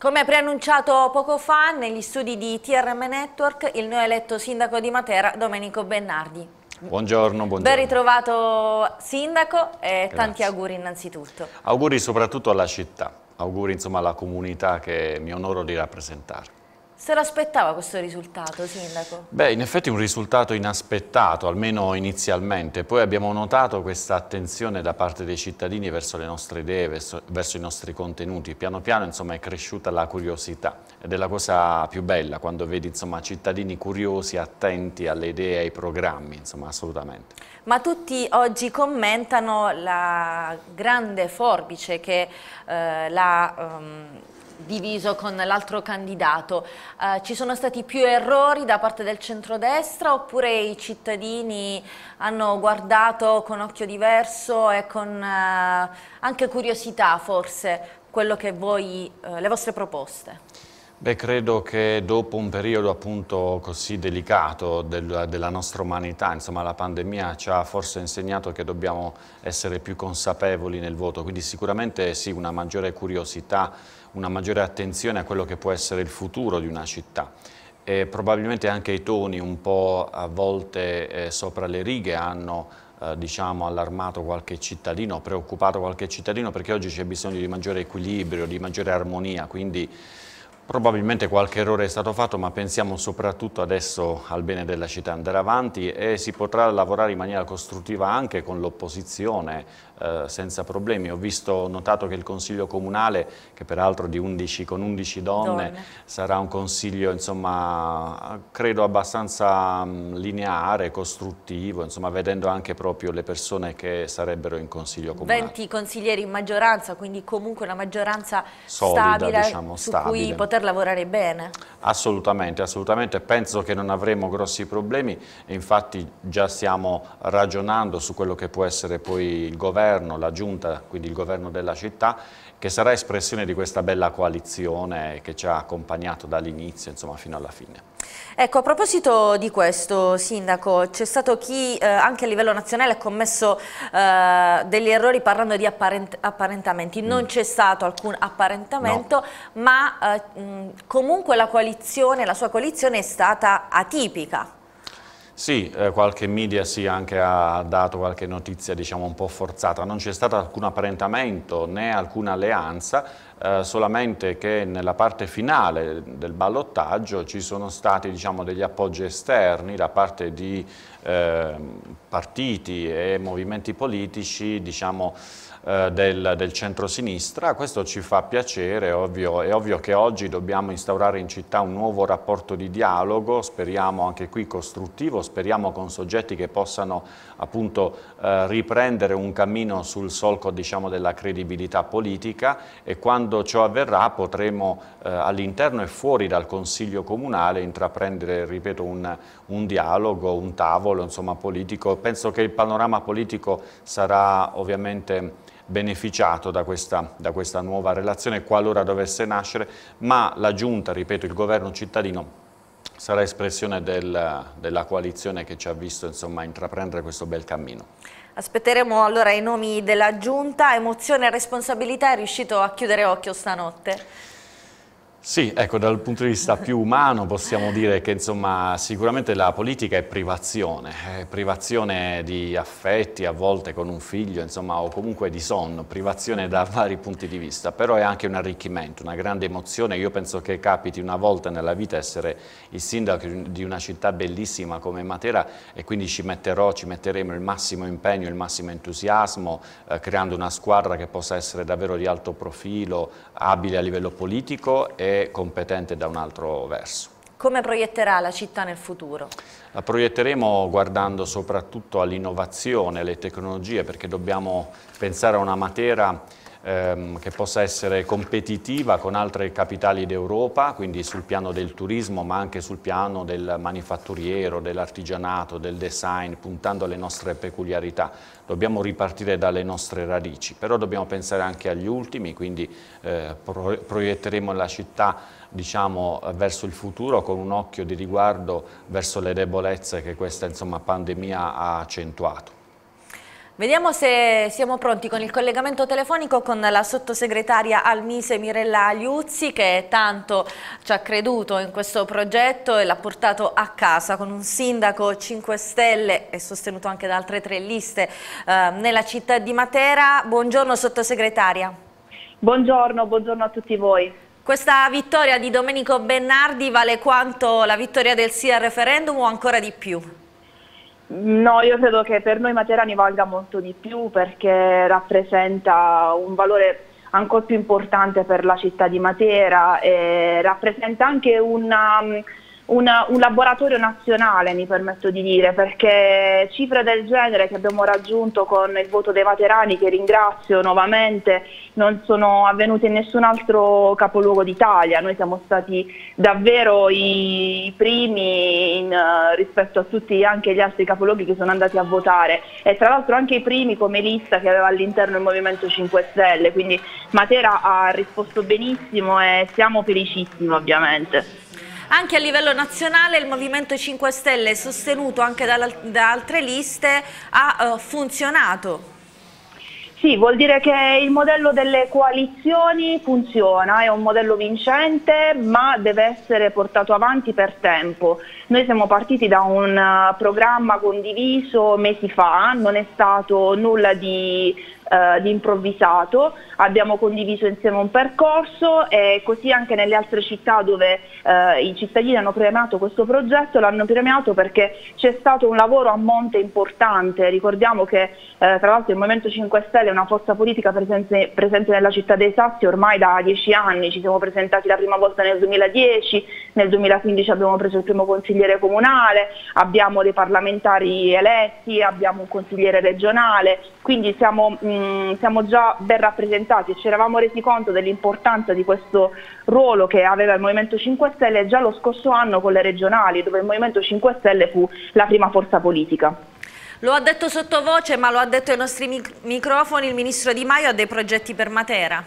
Come preannunciato poco fa, negli studi di TRM Network, il neoeletto sindaco di Matera, Domenico Bennardi. Buongiorno, buongiorno. Ben ritrovato sindaco e Grazie. tanti auguri innanzitutto. Auguri soprattutto alla città, auguri insomma alla comunità che mi onoro di rappresentare. Se lo aspettava questo risultato, Sindaco? Beh, in effetti un risultato inaspettato, almeno inizialmente. Poi abbiamo notato questa attenzione da parte dei cittadini verso le nostre idee, verso, verso i nostri contenuti. Piano piano, insomma, è cresciuta la curiosità ed è la cosa più bella quando vedi, insomma, cittadini curiosi, attenti alle idee, ai programmi, insomma, assolutamente. Ma tutti oggi commentano la grande forbice che eh, la... Um, diviso con l'altro candidato. Eh, ci sono stati più errori da parte del centrodestra oppure i cittadini hanno guardato con occhio diverso e con eh, anche curiosità forse voi, eh, le vostre proposte? Beh, credo che dopo un periodo appunto così delicato del, della nostra umanità, insomma la pandemia ci ha forse insegnato che dobbiamo essere più consapevoli nel voto, quindi sicuramente sì, una maggiore curiosità una maggiore attenzione a quello che può essere il futuro di una città. E probabilmente anche i toni un po' a volte eh, sopra le righe hanno eh, diciamo, allarmato qualche cittadino, preoccupato qualche cittadino perché oggi c'è bisogno di maggiore equilibrio, di maggiore armonia, quindi probabilmente qualche errore è stato fatto ma pensiamo soprattutto adesso al bene della città, andare avanti e si potrà lavorare in maniera costruttiva anche con l'opposizione eh, senza problemi. Ho, visto, notato che il Consiglio Comunale, che peraltro 11, con 11 donne, donne, sarà un consiglio insomma, credo abbastanza mm, lineare, costruttivo, insomma, vedendo anche proprio le persone che sarebbero in Consiglio Comunale. 20 consiglieri in maggioranza, quindi comunque una maggioranza Solida, stabile diciamo, su stabile. cui poter lavorare bene. Assolutamente, assolutamente. Penso che non avremo grossi problemi, infatti già stiamo ragionando su quello che può essere poi il governo governo, la giunta, quindi il governo della città, che sarà espressione di questa bella coalizione che ci ha accompagnato dall'inizio fino alla fine. Ecco, a proposito di questo, Sindaco, c'è stato chi eh, anche a livello nazionale ha commesso eh, degli errori parlando di apparent apparentamenti. Mm. Non mm. c'è stato alcun apparentamento, no. ma eh, comunque la coalizione, la sua coalizione è stata atipica. Sì, eh, qualche media sì, anche ha dato qualche notizia diciamo, un po' forzata, non c'è stato alcun apparentamento né alcuna alleanza, eh, solamente che nella parte finale del ballottaggio ci sono stati diciamo, degli appoggi esterni da parte di eh, partiti e movimenti politici diciamo, eh, del, del centro-sinistra. Questo ci fa piacere, ovvio, è ovvio che oggi dobbiamo instaurare in città un nuovo rapporto di dialogo, speriamo anche qui costruttivo, speriamo con soggetti che possano appunto eh, riprendere un cammino sul solco diciamo, della credibilità politica e quando quando ciò avverrà potremo eh, all'interno e fuori dal Consiglio Comunale intraprendere, ripeto, un, un, dialogo, un tavolo insomma, politico. Penso che il panorama politico sarà ovviamente beneficiato da questa, da questa nuova relazione qualora dovesse nascere, ma la Giunta, ripeto, il governo cittadino sarà espressione del, della coalizione che ci ha visto insomma, intraprendere questo bel cammino. Aspetteremo allora i nomi della Giunta. Emozione e responsabilità è riuscito a chiudere occhio stanotte? Sì, ecco, dal punto di vista più umano possiamo dire che insomma, sicuramente la politica è privazione, è privazione di affetti a volte con un figlio insomma, o comunque di sonno, privazione da vari punti di vista, però è anche un arricchimento, una grande emozione, io penso che capiti una volta nella vita essere il sindaco di una città bellissima come Matera e quindi ci metterò, ci metteremo il massimo impegno, il massimo entusiasmo, eh, creando una squadra che possa essere davvero di alto profilo, abile a livello politico e competente da un altro verso. Come proietterà la città nel futuro? La proietteremo guardando soprattutto all'innovazione, alle tecnologie, perché dobbiamo pensare a una materia ehm, che possa essere competitiva con altre capitali d'Europa, quindi sul piano del turismo ma anche sul piano del manifatturiero, dell'artigianato, del design, puntando alle nostre peculiarità. Dobbiamo ripartire dalle nostre radici, però dobbiamo pensare anche agli ultimi, quindi eh, pro proietteremo la città diciamo, verso il futuro con un occhio di riguardo verso le debolezze che questa insomma, pandemia ha accentuato. Vediamo se siamo pronti con il collegamento telefonico con la sottosegretaria al Mise Mirella Agliuzzi che tanto ci ha creduto in questo progetto e l'ha portato a casa con un sindaco 5 Stelle e sostenuto anche da altre tre liste eh, nella città di Matera. Buongiorno sottosegretaria. Buongiorno, buongiorno a tutti voi. Questa vittoria di Domenico Bennardi vale quanto la vittoria del sì al referendum o ancora di più? No, io credo che per noi Materani valga molto di più perché rappresenta un valore ancora più importante per la città di Matera e rappresenta anche una una, un laboratorio nazionale, mi permetto di dire, perché cifre del genere che abbiamo raggiunto con il voto dei materani, che ringrazio nuovamente, non sono avvenute in nessun altro capoluogo d'Italia. Noi siamo stati davvero i primi in, uh, rispetto a tutti anche gli altri capoluoghi che sono andati a votare e tra l'altro anche i primi come lista che aveva all'interno il Movimento 5 Stelle, quindi Matera ha risposto benissimo e siamo felicissimi ovviamente. Anche a livello nazionale il Movimento 5 Stelle, sostenuto anche da altre liste, ha eh, funzionato. Sì, vuol dire che il modello delle coalizioni funziona, è un modello vincente ma deve essere portato avanti per tempo. Noi siamo partiti da un eh, programma condiviso mesi fa, non è stato nulla di eh, di improvvisato, abbiamo condiviso insieme un percorso e così anche nelle altre città dove eh, i cittadini hanno premiato questo progetto l'hanno premiato perché c'è stato un lavoro a monte importante, ricordiamo che eh, tra l'altro il Movimento 5 Stelle è una forza politica presente, presente nella città dei Sassi ormai da dieci anni, ci siamo presentati la prima volta nel 2010, nel 2015 abbiamo preso il primo consigliere comunale, abbiamo dei parlamentari eletti, abbiamo un consigliere regionale, quindi siamo mh, mm, Mm, siamo già ben rappresentati e ci eravamo resi conto dell'importanza di questo ruolo che aveva il Movimento 5 Stelle già lo scorso anno con le regionali, dove il Movimento 5 Stelle fu la prima forza politica. Lo ha detto sottovoce, ma lo ha detto ai nostri microfoni il Ministro Di Maio ha dei progetti per Matera.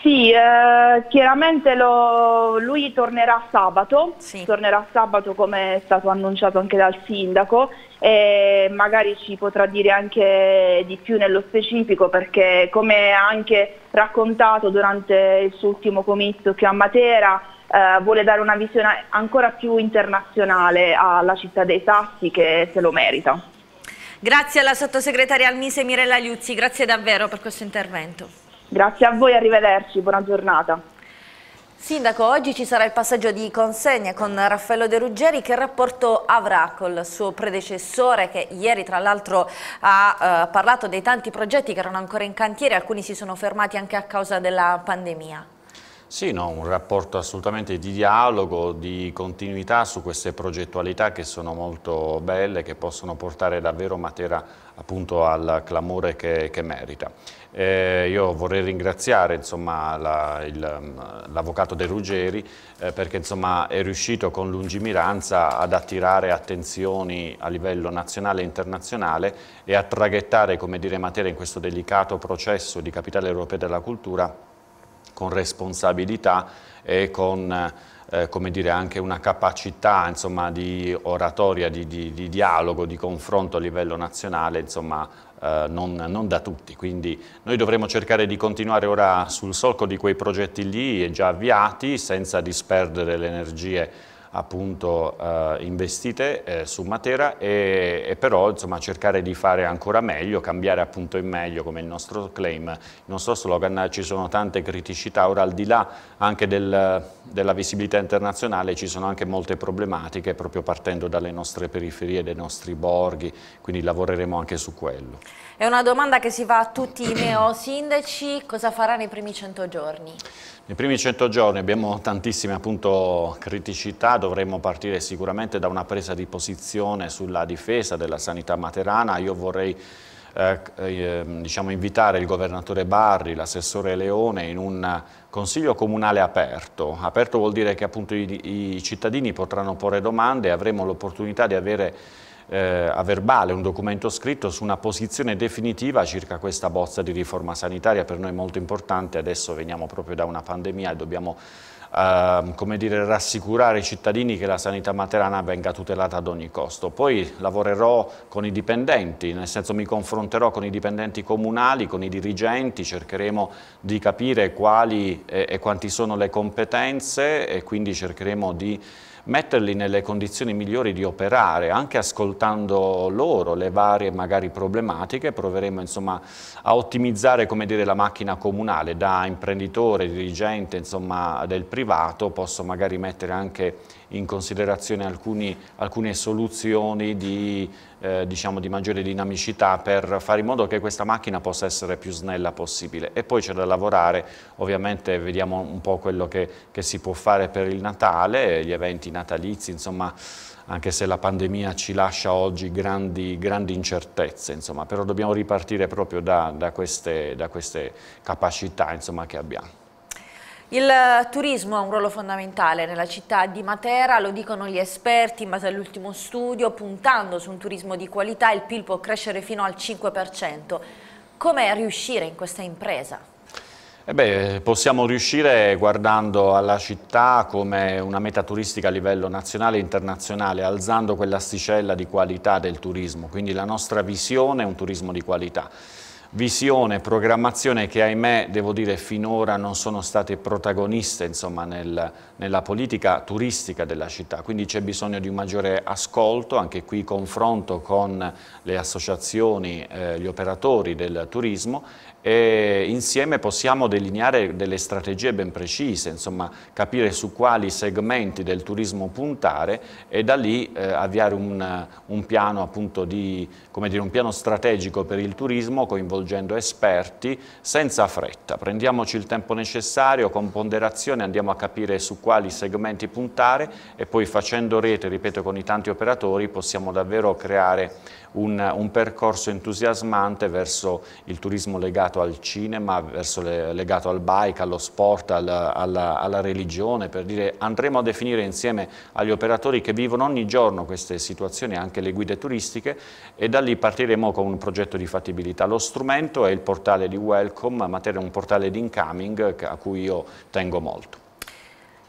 Sì, eh, chiaramente lo, lui tornerà sabato, sì. tornerà sabato come è stato annunciato anche dal sindaco e magari ci potrà dire anche di più nello specifico perché come ha anche raccontato durante il suo ultimo comizio qui a Matera eh, vuole dare una visione ancora più internazionale alla città dei Sassi che se lo merita. Grazie alla sottosegretaria Almise Mirella Liuzzi, grazie davvero per questo intervento. Grazie a voi, arrivederci, buona giornata. Sindaco, oggi ci sarà il passaggio di consegne con Raffaello De Ruggeri. Che rapporto avrà col suo predecessore che ieri tra l'altro ha eh, parlato dei tanti progetti che erano ancora in cantiere, alcuni si sono fermati anche a causa della pandemia? Sì, no, un rapporto assolutamente di dialogo, di continuità su queste progettualità che sono molto belle, che possono portare davvero Matera appunto al clamore che, che merita. Eh, io vorrei ringraziare l'avvocato la, De Ruggeri eh, perché insomma, è riuscito con lungimiranza ad attirare attenzioni a livello nazionale e internazionale e a traghettare come dire, Matera in questo delicato processo di capitale europea della cultura con responsabilità e con eh, come dire, anche una capacità insomma, di oratoria, di, di, di, dialogo, di confronto a livello nazionale insomma, eh, non, non, da tutti. Quindi noi dovremo cercare di continuare ora sul solco di quei progetti lì già avviati senza disperdere le energie appunto eh, investite eh, su Matera e, e, però insomma cercare di fare ancora meglio, cambiare appunto in meglio come il nostro claim, il nostro slogan, ci sono tante criticità, ora al di là anche del, della visibilità internazionale ci sono anche molte problematiche proprio partendo dalle nostre periferie, dai nostri borghi, quindi lavoreremo anche su quello. È una domanda che si fa a tutti i neosindaci, cosa farà nei primi 100 giorni? Nei primi 100 giorni abbiamo tantissime appunto criticità, dovremmo partire sicuramente da una presa di posizione sulla difesa della sanità materana. Io vorrei eh, eh, diciamo, invitare il governatore Barri, l'assessore Leone in un consiglio comunale aperto. Aperto vuol dire che appunto, i, i cittadini potranno porre domande e avremo l'opportunità di avere eh, a verbale un documento scritto su una posizione definitiva circa questa bozza di riforma sanitaria, per noi molto importante, adesso veniamo proprio da una pandemia e dobbiamo Ehm, come dire, rassicurare i cittadini che la sanità materana venga tutelata ad ogni costo. Poi lavorerò con i dipendenti, nel senso mi confronterò con i dipendenti comunali, con i dirigenti, cercheremo di capire quali e, e quanti sono le competenze e quindi cercheremo di metterli nelle condizioni migliori di operare, anche ascoltando loro le varie magari problematiche, proveremo insomma a ottimizzare come dire, la macchina comunale, da imprenditore, dirigente insomma, del privato, posso magari mettere anche in considerazione alcuni, alcune soluzioni di, eh, diciamo di maggiore dinamicità per fare in modo che questa macchina possa essere più snella possibile. E poi c'è da lavorare, ovviamente vediamo un po' quello che, che si può fare per il Natale, gli eventi natalizi, insomma anche se la pandemia ci lascia oggi grandi, grandi incertezze, insomma, però dobbiamo ripartire proprio da, da, queste, da queste, capacità insomma, che abbiamo. Il turismo ha un ruolo fondamentale nella città di Matera, lo dicono gli esperti in base all'ultimo studio, puntando su un turismo di qualità il PIL può crescere fino al 5%. Come riuscire in questa impresa? Eh beh, possiamo riuscire guardando alla città come una meta turistica a livello nazionale e internazionale, alzando quell'asticella di qualità del turismo, quindi la nostra visione è un turismo di qualità visione, programmazione che ahimè devo dire finora non sono state protagoniste insomma, nel, nella politica turistica della città, quindi c'è bisogno di un maggiore ascolto, anche qui confronto con le associazioni, eh, gli operatori del turismo e insieme possiamo delineare delle strategie ben precise, insomma, capire su quali segmenti del turismo puntare e da lì eh, avviare un, un piano, di, dire, un piano strategico per il turismo coinvolgendo esperti senza fretta. Prendiamoci il tempo necessario, con ponderazione andiamo a capire su quali segmenti puntare e poi facendo rete, ripeto, con i tanti operatori possiamo davvero creare un, un percorso entusiasmante verso il turismo legato legato al cinema, le, legato al bike, allo sport, al, alla, alla, religione, per dire andremo a definire insieme agli operatori che vivono ogni giorno queste situazioni, anche le guide turistiche, e da lì partiremo con un progetto di fattibilità. Lo strumento è il portale di Welcome, materia, un portale di incoming a cui io tengo molto.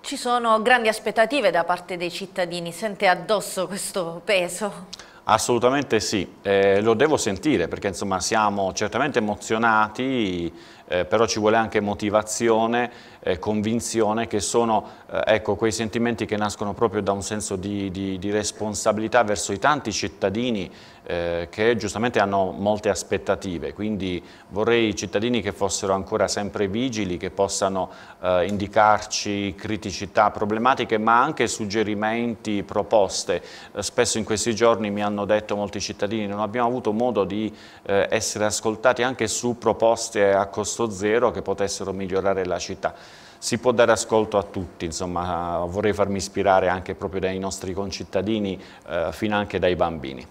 Ci sono grandi aspettative da parte dei cittadini, sente addosso questo peso? Assolutamente sì, eh, lo devo sentire perché insomma siamo certamente emozionati eh, però ci vuole anche motivazione, eh, convinzione, che sono eh, ecco, quei sentimenti che nascono proprio da un senso di, di, di responsabilità verso i tanti cittadini eh, che giustamente hanno molte aspettative, quindi vorrei i cittadini che fossero ancora sempre vigili, che possano eh, indicarci criticità, problematiche, ma anche suggerimenti, proposte. Eh, spesso in questi giorni mi hanno detto molti cittadini, non abbiamo avuto modo di essere ascoltati anche su proposte a costo costo zero che potessero migliorare la città. Si può dare ascolto a tutti, insomma, vorrei farmi ispirare anche proprio dai nostri concittadini, eh, fino anche dai bambini.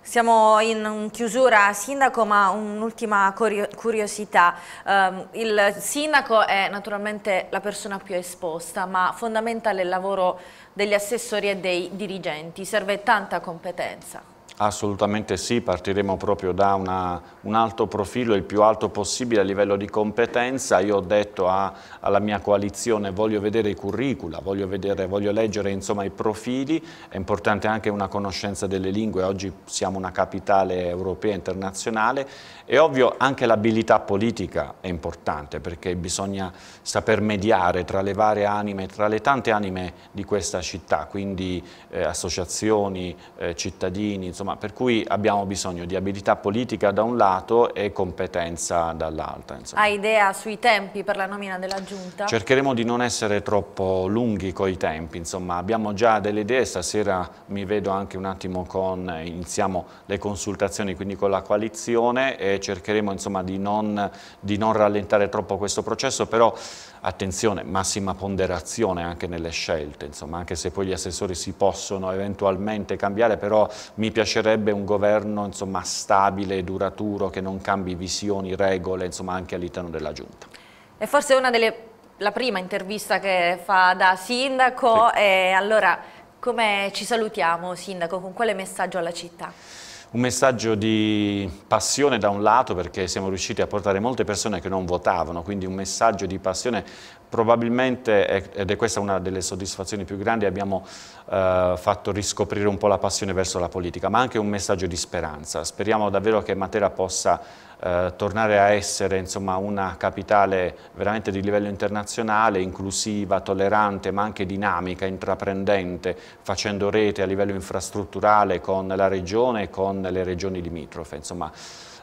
Siamo in chiusura, Sindaco, ma un'ultima curiosità. Ehm, il Sindaco è naturalmente la persona più esposta, ma fondamentale è il lavoro degli assessori e dei dirigenti. Serve tanta competenza. Assolutamente sì, partiremo proprio da una, un alto profilo, il più alto possibile a livello di competenza. Io ho detto a, alla mia coalizione voglio vedere i curricula, voglio, vedere, voglio leggere insomma, i profili, è importante anche una conoscenza delle lingue, oggi siamo una capitale europea internazionale. È ovvio anche l'abilità politica è importante perché bisogna saper mediare tra le varie anime, tra le tante anime di questa città, quindi eh, associazioni, eh, cittadini, insomma insomma, per cui abbiamo bisogno di abilità politica da un lato e competenza dall'altra. Ha idea sui tempi per la nomina della Giunta? Cercheremo di non essere troppo lunghi con i tempi, insomma, abbiamo già delle idee, stasera mi vedo anche un attimo con, eh, iniziamo le consultazioni quindi con la coalizione e cercheremo insomma, di, non, di non rallentare troppo questo processo, però attenzione, massima ponderazione anche nelle scelte, insomma, anche se poi gli assessori si possono eventualmente cambiare, però mi piacerebbe un governo insomma, stabile, duraturo, che non cambi visioni, regole, insomma, anche all'interno della Giunta. E forse una delle la prima intervista che fa da sindaco sì. e allora come ci salutiamo sindaco con quale messaggio alla città? un messaggio di passione da un lato perché siamo riusciti a portare molte persone che non votavano, quindi un messaggio di passione probabilmente, ed è questa una delle soddisfazioni più grandi, abbiamo eh, fatto riscoprire un po' la passione verso la politica, ma anche un messaggio di speranza. Speriamo davvero che Matera possa eh, tornare a essere insomma, una capitale veramente di livello internazionale, inclusiva, tollerante ma anche dinamica, intraprendente, facendo rete a livello infrastrutturale con la regione e con le regioni limitrofe. Insomma,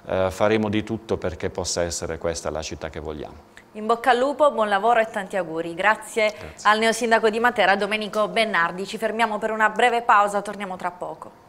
eh, faremo di tutto perché possa essere questa la città che vogliamo. In bocca al lupo, buon lavoro e tanti auguri. Grazie, Grazie. al neosindaco di Matera, Domenico Bennardi. Ci fermiamo per una breve pausa, torniamo tra poco.